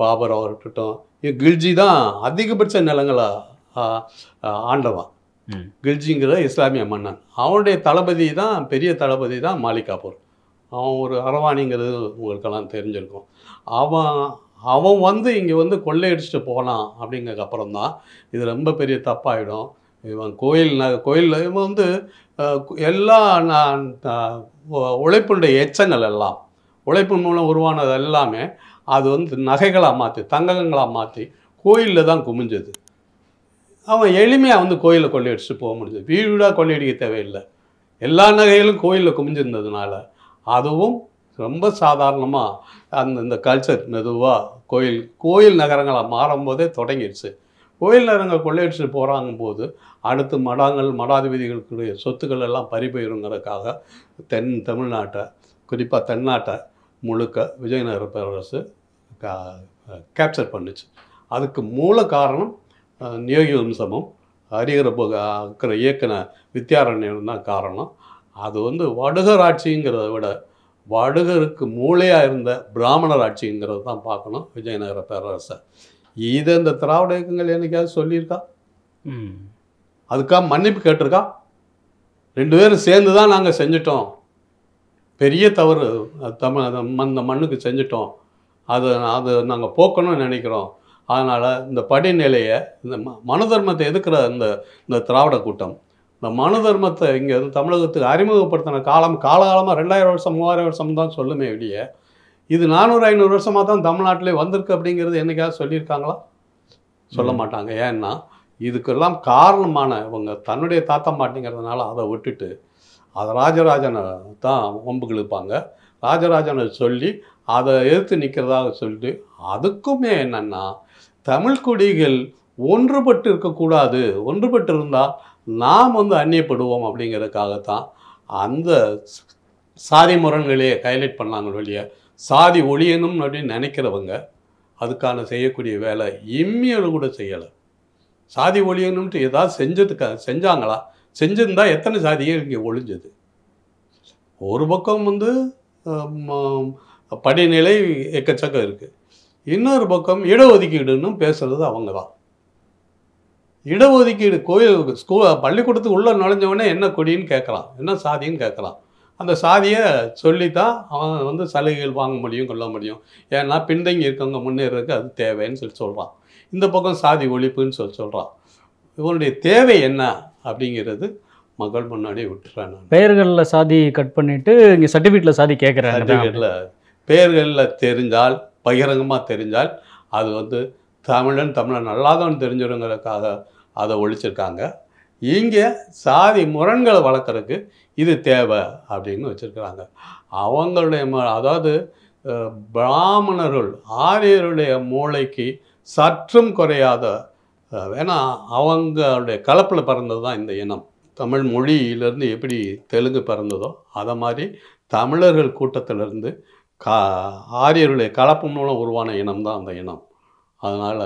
S1: பாபர் அவர்கிட்டும் கில்ஜி தான் அதிகபட்ச நிலங்களை ஆண்டவான் கில்ஜிங்கிற இஸ்லாமிய மன்னன் அவனுடைய தளபதி தான் பெரிய தளபதி தான் மாலிகாபூர் அவன் ஒரு அரவாணிங்கிறது உங்களுக்கெல்லாம் தெரிஞ்சிருக்கும் அவன் அவன் வந்து இங்கே வந்து கொள்ளையடிச்சுட்டு போனான் அப்படிங்கிறதுக்கு தான் இது ரொம்ப பெரிய தப்பாயிடும் இவன் கோயில் கோயிலில் இவன் வந்து எல்லா நான் உழைப்புடைய எச்சங்கள் எல்லாம் உழைப்பு மூலம் உருவானது எல்லாமே அது வந்து நகைகளாக மாற்றி தங்கங்களாக மாற்றி கோயிலில் தான் குமிஞ்சது அவன் எளிமையாக வந்து கோயிலில் கொள்ளையடிச்சுட்டு போக முடிஞ்சது வீடு வீடாக கொள்ளையடிக்க தேவையில்லை எல்லா நகைகளும் கோயிலில் குமிஞ்சிருந்ததுனால அதுவும் ரொம்ப சாதாரணமாக அந்த இந்த கல்ச்சர் மெதுவாக கோயில் கோயில் நகரங்களாக மாறும்போதே தொடங்கிடுச்சு கோயில் நகரங்கள் கொள்ளையடிச்சுட்டு போகிறாங்க போது அடுத்து மடாங்கள் மடாதிபதிகளுக்குரிய சொத்துக்கள் எல்லாம் பறிபெயருங்கிறதுக்காக தென் தமிழ்நாட்டை குறிப்பாக தென்னாட்டை முழுக்க விஜயநகர பேரரசு கேப்சர் பண்ணுச்சு அதுக்கு மூல காரணம் நியோகி வம்சமும் ஹரிகர இருக்கிற இயக்குன வித்யாரண்யம் தான் காரணம் அது வந்து வடுகராட்சிங்கிறத விட வடுகருக்கு மூளையாக இருந்த பிராமணர் ஆட்சிங்கிறது தான் பார்க்கணும் விஜயநகர பேரரசை இதை இந்த திராவிட இயக்கங்கள் என்னைக்காவது சொல்லியிருக்கா அதுக்காக மன்னிப்பு கேட்டிருக்கா ரெண்டு பேரும் சேர்ந்து தான் நாங்கள் செஞ்சிட்டோம் பெரிய தவறு தமிழ் அந்த மண்ணுக்கு செஞ்சிட்டோம் அது அது நாங்கள் போக்கணும்னு நினைக்கிறோம் அதனால் இந்த படிநிலையை இந்த மனதர்மத்தை எதுக்கிற இந்த இந்த திராவிட கூட்டம் இந்த மன தர்மத்தை இங்கே வந்து தமிழகத்துக்கு அறிமுகப்படுத்தின காலம் காலகாலமாக ரெண்டாயிரம் வருஷம் மூவாயிரம் வருஷம் தான் சொல்லுமே வெளியே இது நானூறு ஐநூறு வருஷமாக தான் தமிழ்நாட்டிலே வந்திருக்கு அப்படிங்கிறது என்றைக்காவது சொல்லியிருக்காங்களா சொல்ல மாட்டாங்க ஏன்னா இதுக்கெல்லாம் காரணமான இவங்க தன்னுடைய தாத்தா மாட்டிங்கிறதுனால அதை விட்டுட்டு அதை ராஜராஜனை தான் ஒம்புக்கு இழுப்பாங்க ராஜராஜனை சொல்லி அதை எதிர்த்து நிற்கிறதாக சொல்லிட்டு அதுக்குமே என்னென்னா தமிழ் குடிகள் ஒன்றுபட்டு இருக்கக்கூடாது ஒன்றுபட்டு இருந்தால் நாம் வந்து அந்நியப்படுவோம் அப்படிங்கிறதுக்காகத்தான் அந்த சாதி முரண்களையே ஹைலைட் பண்ணாங்க வெளியே சாதி ஒழியணும் அப்படின்னு நினைக்கிறவங்க அதுக்கான செய்யக்கூடிய வேலை இம்மியல் கூட செய்யலை சாதி ஒழியணும்ட்டு ஏதாவது செஞ்சதுக்கா செஞ்சாங்களா செஞ்சிருந்தால் எத்தனை சாதியும் இங்கே ஒழிஞ்சது ஒரு பக்கம் வந்து படிநிலை எக்கச்சக்கம் இருக்குது இன்னொரு பக்கம் இடஒதுக்கீடுன்னு பேசுகிறது அவங்க தான் இடஒதுக்கீடு கோயில் ஸ்கூ பள்ளிக்கூடத்துக்கு உள்ளே நுழைஞ்சவொடனே என்ன கொடின்னு கேட்கலாம் என்ன சாதின்னு கேட்கலாம் அந்த சாதியை சொல்லித்தான் அவன் வந்து சலுகைகள் வாங்க முடியும் கொள்ள முடியும் ஏன்னா பின்தங்கி இருக்கவங்க முன்னேறதுக்கு அது தேவைன்னு சொல்லி சொல்கிறான் இந்த பக்கம் சாதி ஒழிப்புன்னு சொல்லி சொல்கிறான் இவனுடைய தேவை என்ன அப்படிங்கிறது மக்கள் முன்னாடி விட்டுறேன்
S2: பெயர்களில் சாதி கட் பண்ணிவிட்டு இங்கே சர்டிஃபிகேட்டில் சாதி கேட்குறேன் சர்டிஃபிகேட்டில்
S1: பெயர்களில் தெரிஞ்சால் பகிரங்கமாக தெரிஞ்சால் அது வந்து தமிழன் தமிழன் நல்லா தான் அதை ஒழிச்சிருக்காங்க இங்கே சாதி முரண்களை வளர்க்குறதுக்கு இது தேவை அப்படின்னு வச்சுருக்கிறாங்க அவங்களுடைய அதாவது பிராமணருள் ஆரியருடைய மூளைக்கு சற்றும் குறையாத வேணா அவங்களுடைய கலப்பில் பிறந்தது தான் இந்த இனம் தமிழ் மொழியிலேருந்து எப்படி தெலுங்கு பிறந்ததோ அதை மாதிரி தமிழர்கள் கூட்டத்திலிருந்து கா ஆரியருடைய கலப்பு மூலம் உருவான இனம் தான் அந்த இனம் அதனால்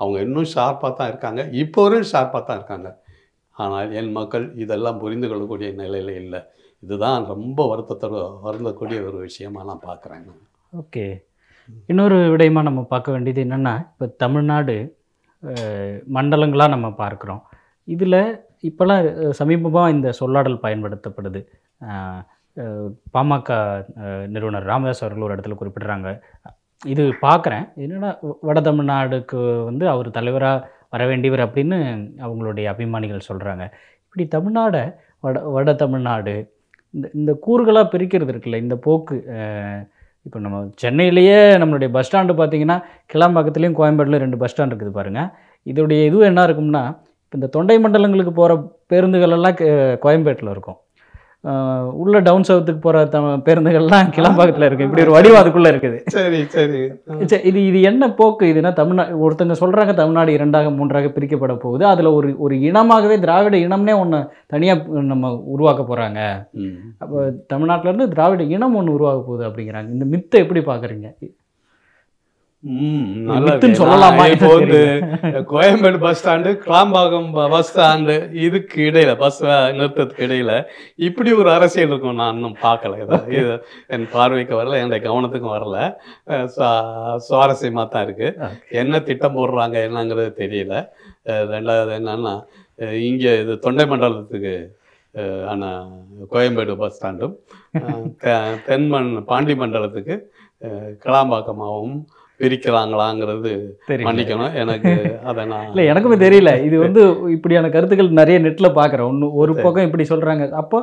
S1: அவங்க இன்னும் ஷார்ப்பாக தான் இருக்காங்க இப்போ வரையும் ஷார்ப்பாக தான் இருக்காங்க ஆனால் என் மக்கள் இதெல்லாம் புரிந்து கொள்ளக்கூடிய நிலையில் இல்லை இதுதான் ரொம்ப வருத்தத்தை வருந்தக்கூடிய ஒரு விஷயமாக நான் பார்க்குறேன்
S2: ஓகே இன்னொரு விடயமாக நம்ம பார்க்க வேண்டியது என்னென்னா இப்போ தமிழ்நாடு மண்டலங்களாக நம்ம பார்க்குறோம் இதில் இப்போல்லாம் சமீபமாக இந்த சொல்லாடல் பயன்படுத்தப்படுது பாமக நிறுவனர் ராமதாஸ் அவர்கள் ஒரு இடத்துல குறிப்பிடுறாங்க இது பார்க்குறேன் என்னென்னா வட தமிழ்நாடுக்கு வந்து அவர் தலைவராக வர வேண்டியவர் அப்படின்னு அவங்களுடைய அபிமானிகள் சொல்கிறாங்க இப்படி தமிழ்நாடை வட வட தமிழ்நாடு இந்த இந்த கூறுகளாக பிரிக்கிறது இருக்குல்ல இந்த போக்கு இப்போ நம்ம சென்னையிலேயே நம்மளுடைய பஸ் ஸ்டாண்டு பார்த்திங்கன்னா கிளாம்பாக்கத்துலேயும் கோயம்பேடுலேயும் ரெண்டு பஸ் ஸ்டாண்ட் இருக்குது பாருங்கள் இதோடைய இதுவும் என்ன இருக்கும்னா இப்போ இந்த தொண்டை மண்டலங்களுக்கு போகிற பேருந்துகளெல்லாம் கோயம்பேட்டில் இருக்கும் உள்ள டவுன் சவுத்துக்கு போற த பேருந்துகள்லாம் கிளம்பாக்கத்துல இருக்கு இப்படி ஒரு வடிவம் அதுக்குள்ள இருக்குது
S1: சரி சரி
S2: இது இது என்ன போக்கு இதுனா தமிழ்நா ஒருத்தங்க சொல்றாங்க தமிழ்நாடு இரண்டாக மூன்றாக பிரிக்கப்பட போகுது அதுல ஒரு ஒரு இனமாகவே திராவிட இனம்னே ஒன்று தனியா நம்ம உருவாக்க போறாங்க அப்போ தமிழ்நாட்டில இருந்து திராவிட இனம் ஒன்று உருவாக போகுது அப்படிங்கிறாங்க இந்த மித்தை எப்படி பாக்குறீங்க
S1: Koyambedu bus stand Kilambakkam bus stand இதுக்கு இடையில பஸ் நிறுத்தத்துக்கு இடையில இப்படி ஒரு அரசியல் இருக்கும் நான் இன்னும் பார்க்கல இது என் பார்வைக்கு வரல என்னுடைய கவனத்துக்கும் வரல சுவாரஸ்யமா தான் இருக்கு என்ன திட்டம் போடுறாங்க என்னங்கிறது தெரியல ரெண்டாவது என்னன்னா இங்க இது தொண்டை மண்டலத்துக்கு ஆனா கோயம்பேடு பஸ் ஸ்டாண்டும் தென்மண் பாண்டி மண்டலத்துக்கு கிளாம்பாக்கமாகவும் பிரிக்கிறாங்களாங்கிறது மன்னிக்கணும் எனக்கு அதை நான் இல்லை எனக்குமே தெரியல
S2: இது வந்து இப்படியான கருத்துக்கள் நிறைய நெட்டில் பார்க்குறேன் ஒன்று ஒரு பக்கம் இப்படி சொல்கிறாங்க அப்போ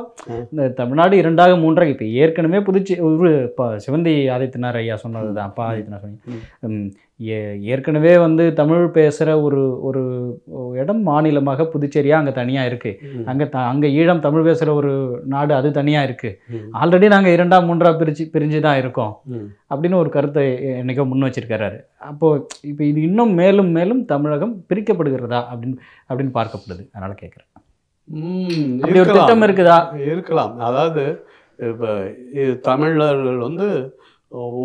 S2: இந்த தமிழ்நாடு இரண்டாக மூன்றாக இப்போ ஏற்கனவே புதுச்சி ஒரு இப்போ சிவந்தி ஆதித்யநாத் ஐயா சொன்னது தான் அப்பா ஆதித்யநாத் சொன்னீங்க ஏ ஏற்கனவே வந்து தமிழ் பேசுகிற ஒரு ஒரு இடம் மாநிலமாக புதுச்சேரியாக அங்கே தனியாக இருக்குது அங்கே த அங்கே ஈழம் தமிழ் பேசுகிற ஒரு நாடு அது தனியாக இருக்குது ஆல்ரெடி நாங்கள் இரண்டாம் மூன்றாக பிரிச்சு பிரிஞ்சு தான் இருக்கோம் அப்படின்னு ஒரு கருத்தை என்றைக்கோ முன் வச்சிருக்கிறாரு அப்போது இப்போ இது இன்னும் மேலும் மேலும் தமிழகம் பிரிக்கப்படுகிறதா அப்படின்னு அப்படின்னு பார்க்கப்படுது அதனால் கேட்குறேன்
S1: ஒரு திட்டம் இருக்குதா இருக்கலாம் அதாவது இப்போ தமிழர்கள் வந்து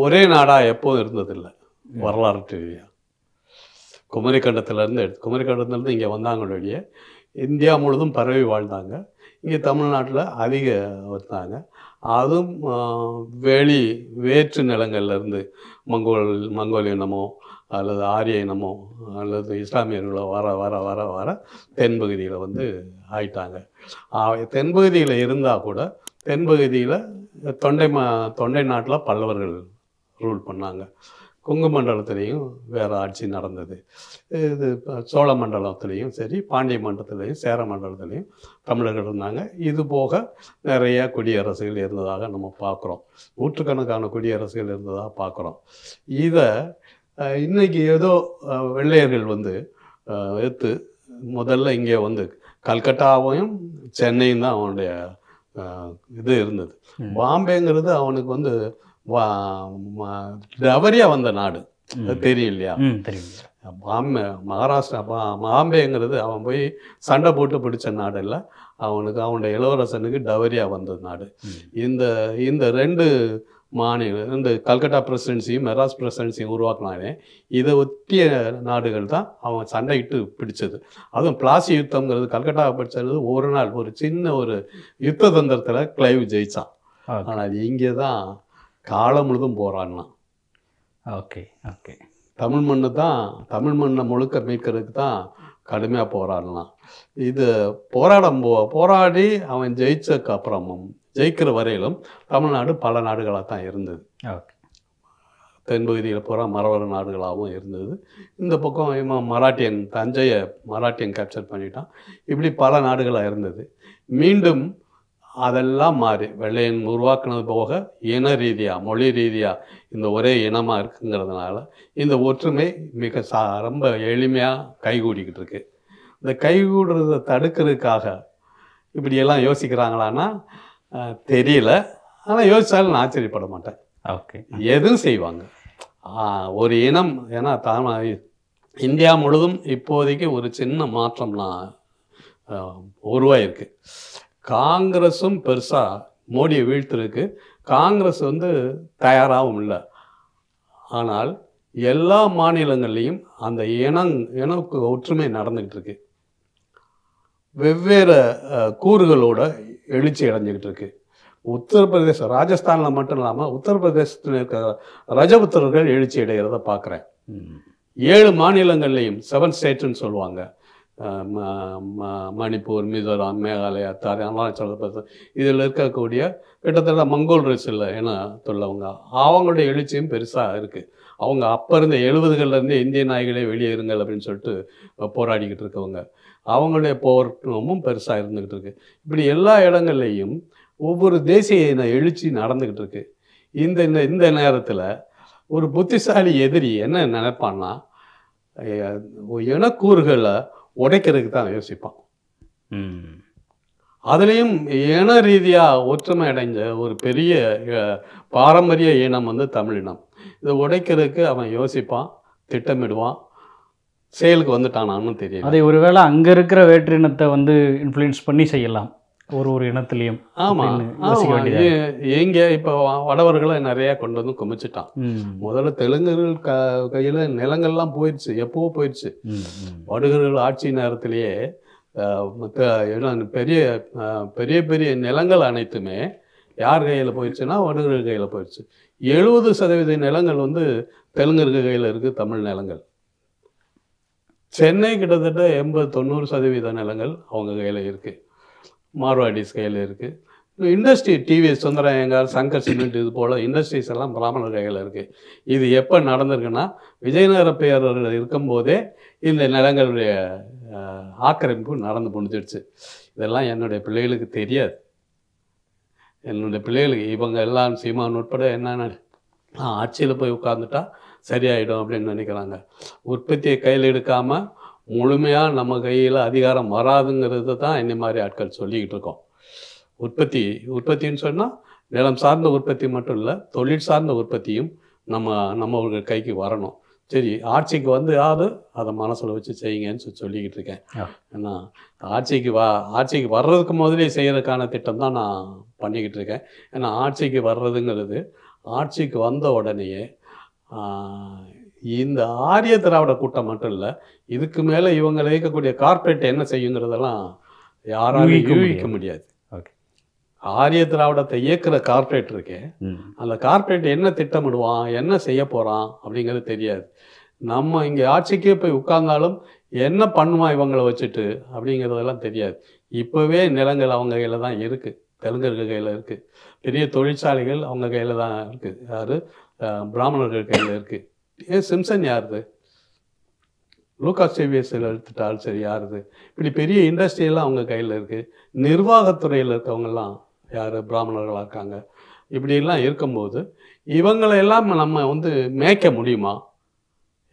S1: ஒரே நாடாக எப்போதும் இருந்ததில்லை வரலாற்று ரீதியாக குமரி எடுத்து குமரி இங்கே வந்தாங்க வழியே இந்தியா முழுதும் பரவி வாழ்ந்தாங்க இங்கே தமிழ்நாட்டில் அதிக வந்தாங்க அதுவும் வேலி வேற்று நிலங்கள்லேருந்து மங்கோல் மங்கோலிய இனமோ அல்லது ஆரிய இனமோ அல்லது இஸ்லாமியர்களோ வர வர வர வர தென்பகுதியில் வந்து ஆயிட்டாங்க தென்பகுதியில் இருந்தால் கூட தென்பகுதியில் தொண்டை மா தொண்டை நாட்டில் பல்லவர்கள் ரூல் பண்ணாங்க கொங்கு மண்டலத்திலையும் வேறு ஆட்சி நடந்தது இது சோழ மண்டலத்துலேயும் சரி பாண்டிய மண்டலத்துலேயும் சேர மண்டலத்துலேயும் தமிழர்கள் இருந்தாங்க இது போக நிறையா குடியரசுகள் இருந்ததாக நம்ம பார்க்குறோம் நூற்றுக்கணக்கான குடியரசுகள் இருந்ததாக பார்க்குறோம் இதை இன்றைக்கி ஏதோ வெள்ளையர்கள் வந்து எடுத்து முதல்ல இங்கே வந்து கல்கட்டாவையும் சென்னையும் தான் அவனுடைய இது இருந்தது பாம்பேங்கிறது அவனுக்கு வந்து டவரியா வந்த நாடு தெரியும் இல்லையா தெரியும் பாம்பே மகாராஷ்டிரா பாம்பேங்கிறது அவன் போய் சண்டை போட்டு பிடிச்ச நாடு இல்லை அவனுக்கு அவனுடைய இளவரசனுக்கு டவரியா வந்த நாடு இந்த இந்த ரெண்டு மாநில இந்த கல்கட்டா பிரசிடென்சியும் மெட்ராஸ் பிரசிடென்சியும் உருவாக்கினானே இதை ஒட்டிய நாடுகள் தான் அவன் சண்டையிட்டு பிடிச்சது அதுவும் பிளாசி யுத்தம்ங்கிறது கல்கட்டா பிடிச்சது ஒரு நாள் ஒரு சின்ன ஒரு யுத்த தந்திரத்தில் கிளைவ் ஜெயிச்சான் ஆனால் இங்கே தான் காலம் முழுதும் போராடலாம் ஓகே ஓகே தமிழ் மண்ணு தான் தமிழ் மண்ணை முழுக்க மீட்கிறதுக்கு தான் கடுமையாக போராடலாம் இது போராடம் போ போராடி அவன் ஜெயிச்சதுக்கு அப்புறமும் ஜெயிக்கிற வரையிலும் தமிழ்நாடு பல நாடுகளாக தான் இருந்தது ஓகே தென்பகுதியில் பூரா மரவர நாடுகளாகவும் இருந்தது இந்த பக்கம் இவன் மராட்டியன் தஞ்சையை மராட்டியன் கேப்சர் பண்ணிட்டான் இப்படி பல நாடுகளாக இருந்தது மீண்டும் அதெல்லாம் மாறி வெள்ளையன் உருவாக்குனது போக இன ரீதியாக மொழி ரீதியாக இந்த ஒரே இனமாக இருக்குங்கிறதுனால இந்த ஒற்றுமை மிக சா ரொம்ப எளிமையாக கைகூடிக்கிட்டு இருக்குது இந்த கைகூடுறதை தடுக்கிறதுக்காக இப்படியெல்லாம் யோசிக்கிறாங்களான்னா தெரியல ஆனால் யோசித்தாலும் நான் ஆச்சரியப்பட மாட்டேன் ஓகே எதுவும் செய்வாங்க ஒரு இனம் ஏன்னா தான் இந்தியா முழுதும் இப்போதைக்கு ஒரு சின்ன மாற்றம்லாம் உருவாயிருக்கு காங்கிரஸும் பெருசாக மோடியை வீழ்த்திருக்கு காங்கிரஸ் வந்து தயாராகவும் இல்லை ஆனால் எல்லா மாநிலங்கள்லேயும் அந்த இனங் இனக்கு ஒற்றுமை நடந்துக்கிட்டு இருக்கு வெவ்வேறு கூறுகளோட எழுச்சி அடைஞ்சிக்கிட்டு இருக்கு உத்தரப்பிரதேசம் ராஜஸ்தானில் மட்டும் இல்லாமல் உத்தரப்பிரதேசத்தில் இருக்கிற ரஜபுத்திரர்கள் எழுச்சி அடைகிறத பார்க்குறேன் ஏழு மாநிலங்கள்லையும் செவன் ஸ்டேட்ஸ்ன்னு சொல்லுவாங்க மணிப்பூர் மிசோராம் மேகாலயா தாரி அருணாச்சல பிரதேசம் இதில் இருக்கக்கூடிய கிட்டத்தட்ட மங்கோல் ரசில் என்ன சொல்லவங்க அவங்களுடைய எழுச்சியும் பெருசாக இருக்குது அவங்க அப்போ இருந்த எழுபதுகள்லேருந்து இந்திய நாய்களே வெளியேறுங்கள் அப்படின்னு சொல்லிட்டு போராடிக்கிட்டு இருக்கவங்க அவங்களுடைய போராட்டமும் பெருசாக இருந்துக்கிட்டு இருக்குது இப்படி எல்லா இடங்கள்லையும் ஒவ்வொரு தேசிய எழுச்சி நடந்துக்கிட்டு இருக்குது இந்த இந்த இந்த நேரத்தில் ஒரு புத்திசாலி எதிரி என்ன நினைப்பான்னா இனக்கூறுகளை உடைக்கிறதுக்கு தான் யோசிப்பான் அதுலேயும் இன ரீதியாக ஒற்றுமை அடைஞ்ச ஒரு பெரிய பாரம்பரிய இனம் வந்து தமிழ் இனம் இதை உடைக்கிறதுக்கு அவன் யோசிப்பான் திட்டமிடுவான் செயலுக்கு வந்துட்டானான்னு தெரியும் அதை
S2: ஒருவேளை அங்கே இருக்கிற வேற்றினத்தை வந்து இன்ஃப்ளூயன்ஸ் பண்ணி செய்யலாம் ஒரு ஒரு இனத்துலையும்
S1: எங்க ஆமாம் இப்போ வடவர்களை நிறைய கொண்டு வந்து குமிச்சிட்டான் முதல்ல தெலுங்குகள் கையில நிலங்கள் நிலங்கள்லாம் போயிடுச்சு எப்பவோ போயிடுச்சு வடுகர்கள் ஆட்சி நேரத்திலேயே பெரிய பெரிய பெரிய நிலங்கள் அனைத்துமே யார் கையில போயிடுச்சுன்னா வடுகர்கள் கையில போயிடுச்சு எழுபது சதவீத நிலங்கள் வந்து தெலுங்கர்கள் கையில இருக்கு தமிழ் நிலங்கள் சென்னை கிட்டத்தட்ட எண்பது தொண்ணூறு சதவீத நிலங்கள் அவங்க கையில இருக்கு மார்வாடிஸ் கையில் இருக்குது இண்டஸ்ட்ரி டிவி சுந்தரங்கார் சங்கர் சிமெண்ட் இது போல் இண்டஸ்ட்ரீஸ் எல்லாம் பிராமணர் கையில் இருக்குது இது எப்போ நடந்திருக்குன்னா விஜயநகர பேரர்கள் இருக்கும்போதே இந்த நிலங்களுடைய ஆக்கிரமிப்பு நடந்து முடிஞ்சிடுச்சு இதெல்லாம் என்னுடைய பிள்ளைகளுக்கு தெரியாது என்னுடைய பிள்ளைகளுக்கு இவங்க எல்லாம் சீமான் உட்பட என்னென்ன ஆட்சியில் போய் உட்காந்துட்டா சரியாயிடும் அப்படின்னு நினைக்கிறாங்க உற்பத்தியை கையில் எடுக்காமல் முழுமையாக நம்ம கையில் அதிகாரம் வராதுங்கிறது தான் இந்த மாதிரி ஆட்கள் சொல்லிக்கிட்டு இருக்கோம் உற்பத்தி உற்பத்தின்னு சொன்னால் நிலம் சார்ந்த உற்பத்தி மட்டும் இல்லை தொழில் சார்ந்த உற்பத்தியும் நம்ம ஒரு கைக்கு வரணும் சரி ஆட்சிக்கு வந்து ஆகுது அதை மனசில் வச்சு செய்யுங்கன்னு சொல்லிக்கிட்டு இருக்கேன் ஏன்னா ஆட்சிக்கு வா ஆட்சிக்கு வர்றதுக்கு முதலே செய்கிறதுக்கான திட்டம் தான் நான் பண்ணிக்கிட்டு இருக்கேன் ஏன்னா ஆட்சிக்கு வர்றதுங்கிறது ஆட்சிக்கு வந்த உடனேயே இந்த ஆரிய திராவிட கூட்டம் மட்டும் இல்லை இதுக்கு மேலே இவங்க இயக்கக்கூடிய கார்ப்பரேட் என்ன செய்யுங்கிறதெல்லாம் யாராலும் யூகிக்க முடியாது ஆரிய திராவிடத்தை இயக்குற கார்ப்பரேட் இருக்கே அந்த கார்ப்பரேட் என்ன திட்டமிடுவான் என்ன செய்ய போகிறான் அப்படிங்கிறது தெரியாது நம்ம இங்கே ஆட்சிக்கே போய் உட்கார்ந்தாலும் என்ன பண்ணுவான் இவங்களை வச்சுட்டு அப்படிங்கிறதெல்லாம் தெரியாது இப்போவே நிலங்கள் அவங்க கையில் தான் இருக்குது தெலுங்கர்கள் கையில் இருக்குது பெரிய தொழிற்சாலைகள் அவங்க கையில் தான் இருக்குது யார் பிராமணர்கள் கையில் இருக்குது ஏ சிம்சன் யாருது லூகா சேவியர்ஸ் எடுத்துட்டாலும் சரி யாருது இப்படி பெரிய இண்டஸ்ட்ரியெல்லாம் அவங்க கையில் இருக்குது நிர்வாகத்துறையில் இருக்கவங்கெல்லாம் யார் பிராமணர்களாக இருக்காங்க இப்படியெல்லாம் இருக்கும்போது இவங்களெல்லாம் நம்ம வந்து மேய்க்க முடியுமா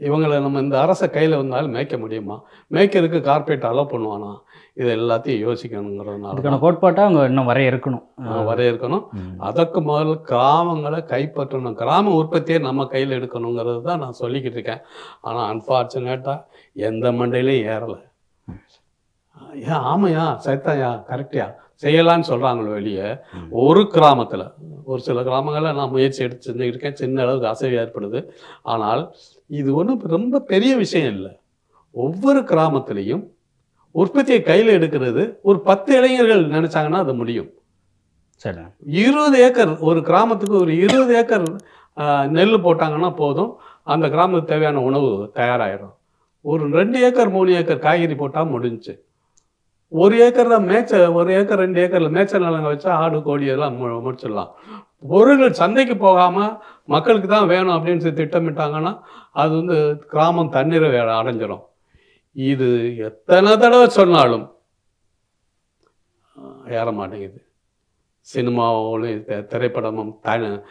S1: இவங்களை நம்ம இந்த அரசை கையில் வந்தாலும் மேய்க்க முடியுமா மேய்க்கிறதுக்கு கார்பரேட் அலோவ் பண்ணுவானா இது எல்லாத்தையும் யோசிக்கணுங்கிறதுனால அதுக்கான கோட்பாட்டாக அவங்க இன்னும் வரைய இருக்கணும் வரைய இருக்கணும் அதற்கு முதல்ல கிராமங்களை கைப்பற்றணும் கிராம உற்பத்தியை நம்ம கையில் எடுக்கணுங்கிறது தான் நான் சொல்லிக்கிட்டு இருக்கேன் ஆனால் அன்ஃபார்ச்சுனேட்டாக எந்த மண்டையிலையும் ஏறலை ஏன் ஆமையா சைத்தாயா கரெக்டியா செய்யலான்னு சொல்கிறாங்களோ வெளியே ஒரு கிராமத்தில் ஒரு சில கிராமங்களில் நான் முயற்சி எடுத்து செஞ்சுக்கிட்டு சின்ன அளவுக்கு அசைவு ஏற்படுது ஆனால் இது ஒன்றும் ரொம்ப பெரிய விஷயம் இல்லை ஒவ்வொரு கிராமத்திலையும் உற்பத்தியை கையில் எடுக்கிறது ஒரு பத்து இளைஞர்கள் நினைச்சாங்கன்னா அது முடியும் சரி இருபது ஏக்கர் ஒரு கிராமத்துக்கு ஒரு இருபது ஏக்கர் நெல் போட்டாங்கன்னா போதும் அந்த கிராமத்துக்கு தேவையான உணவு தயாராகிடும் ஒரு ரெண்டு ஏக்கர் மூணு ஏக்கர் காய்கறி போட்டால் முடிஞ்சு ஒரு ஏக்கரில் மேய்ச்ச ஒரு ஏக்கர் ரெண்டு ஏக்கரில் மேய்ச்சல் நிலங்க வச்சா ஆடு கோழி எல்லாம் முடிச்சிடலாம் பொருள்கள் சந்தைக்கு போகாமல் மக்களுக்கு தான் வேணும் அப்படின்னு சொல்லி திட்டமிட்டாங்கன்னா அது வந்து கிராமம் தண்ணீரை அடைஞ்சிடும் இது எத்தனை தடவை சொன்னாலும் ஏற மாட்டேங்குது சினிமாவிலும் திரைப்படமும் த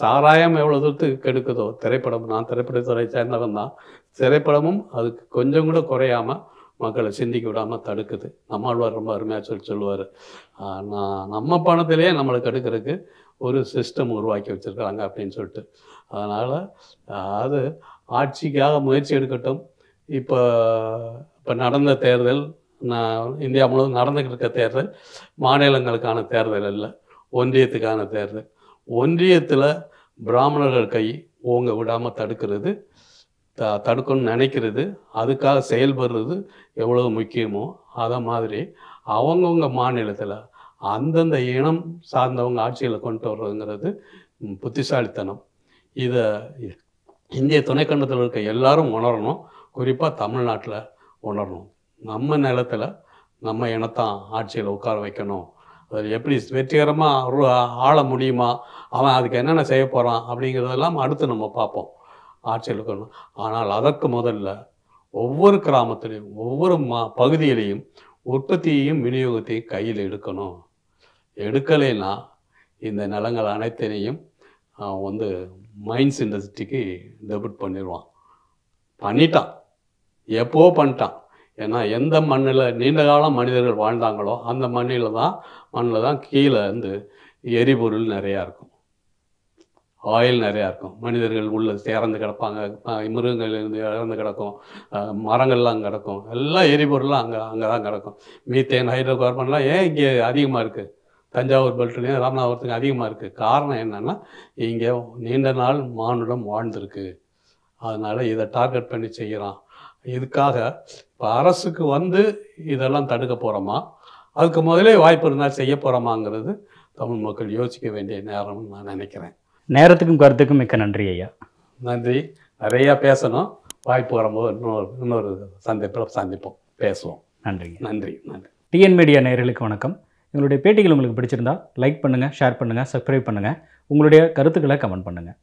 S1: சாராயம் எவ்வளோ தூரத்துக்கு கெடுக்குதோ திரைப்படம் நான் திரைப்படத்துறை சேர்ந்தவன் தான் திரைப்படமும் அதுக்கு கொஞ்சம் கூட குறையாமல் மக்களை சிந்திக்க விடாமல் தடுக்குது நம்மாழ்வார் ரொம்ப அருமையாக சொல்லி சொல்லுவார் நான் நம்ம பணத்திலேயே நம்மளை கெடுக்கிறதுக்கு ஒரு சிஸ்டம் உருவாக்கி வச்சுருக்குறாங்க அப்படின்னு சொல்லிட்டு அதனால் அது ஆட்சிக்காக முயற்சி எடுக்கட்டும் இப்போ இப்போ நடந்த தேர்தல் நான் இந்தியா முழுவதும் நடந்துக்கிட்டு இருக்க தேர்தல் மாநிலங்களுக்கான தேர்தல் இல்லை ஒன்றியத்துக்கான தேர்தல் ஒன்றியத்தில் பிராமணர்கள் கை ஓங்க விடாமல் தடுக்கிறது த தடுக்கணும்னு நினைக்கிறது அதுக்காக செயல்படுறது எவ்வளோ முக்கியமோ அதை மாதிரி அவங்கவுங்க மாநிலத்தில் அந்தந்த இனம் சார்ந்தவங்க ஆட்சியில் கொண்டு வர்றதுங்கிறது புத்திசாலித்தனம் இதை இந்திய துணைக்கண்டத்தில் இருக்க எல்லாரும் உணரணும் குறிப்பாக தமிழ்நாட்டில் உணரணும் நம்ம நிலத்தில் நம்ம இனத்தான் ஆட்சியில் உட்கார வைக்கணும் அது எப்படி வெற்றிகரமாக ஆள முடியுமா அவன் அதுக்கு என்னென்ன செய்ய போகிறான் அப்படிங்கிறதெல்லாம் அடுத்து நம்ம பார்ப்போம் ஆட்சியில் இருக்கணும் ஆனால் அதற்கு முதல்ல ஒவ்வொரு கிராமத்திலையும் ஒவ்வொரு மா பகுதியிலையும் உற்பத்தியையும் விநியோகத்தையும் கையில் எடுக்கணும் எடுக்கலைன்னா இந்த நிலங்கள் அனைத்தினையும் வந்து மைன்ஸ் இண்டஸ்ட்ரிக்கு டெபிட் பண்ணிடுவான் பண்ணிட்டான் எப்போ பண்ணிட்டான் ஏன்னா எந்த மண்ணில் நீண்ட காலம் மனிதர்கள் வாழ்ந்தாங்களோ அந்த மண்ணில் தான் மண்ணில் தான் கீழே வந்து எரிபொருள் நிறையா இருக்கும் ஆயில் நிறையா இருக்கும் மனிதர்கள் உள்ள சேர்ந்து கிடப்பாங்க மிருகங்கள் இருந்து இறந்து கிடக்கும் மரங்கள்லாம் கிடக்கும் எல்லா எரிபொருளும் அங்கே அங்கே தான் கிடக்கும் மீத்தேன் ஹைட்ரோ கார்பன்லாம் ஏன் இங்கே அதிகமாக இருக்குது தஞ்சாவூர் பெல்ட்லேயும் ராமநாதபுரத்துக்கு அதிகமாக இருக்குது காரணம் என்னென்னா இங்கே நீண்ட நாள் மானுடம் வாழ்ந்திருக்கு அதனால் இதை டார்கெட் பண்ணி செய்கிறான் இதுக்காக இப்போ அரசுக்கு வந்து இதெல்லாம் தடுக்க போகிறோமா அதுக்கு முதலே வாய்ப்பு இருந்தால் செய்ய போகிறோமாங்கிறது தமிழ் மக்கள் யோசிக்க வேண்டிய நேரம்னு நான் நினைக்கிறேன்
S2: நேரத்துக்கும் கருத்துக்கும் மிக்க நன்றி ஐயா
S1: நன்றி நிறையா பேசணும் வாய்ப்பு வரும்போது இன்னொரு இன்னொரு சந்திப்பில் சந்திப்போம் பேசுவோம் நன்றி நன்றி நன்றி
S2: டிஎன் மீடியா நேர்களுக்கு வணக்கம் எங்களுடைய பேட்டிகள் உங்களுக்கு பிடிச்சிருந்தா லைக் பண்ணுங்கள் ஷேர் பண்ணுங்கள் சப்ஸ்கிரைப் பண்ணுங்கள் உங்களுடைய கருத்துக்களை கமெண்ட் பண்ணுங்கள்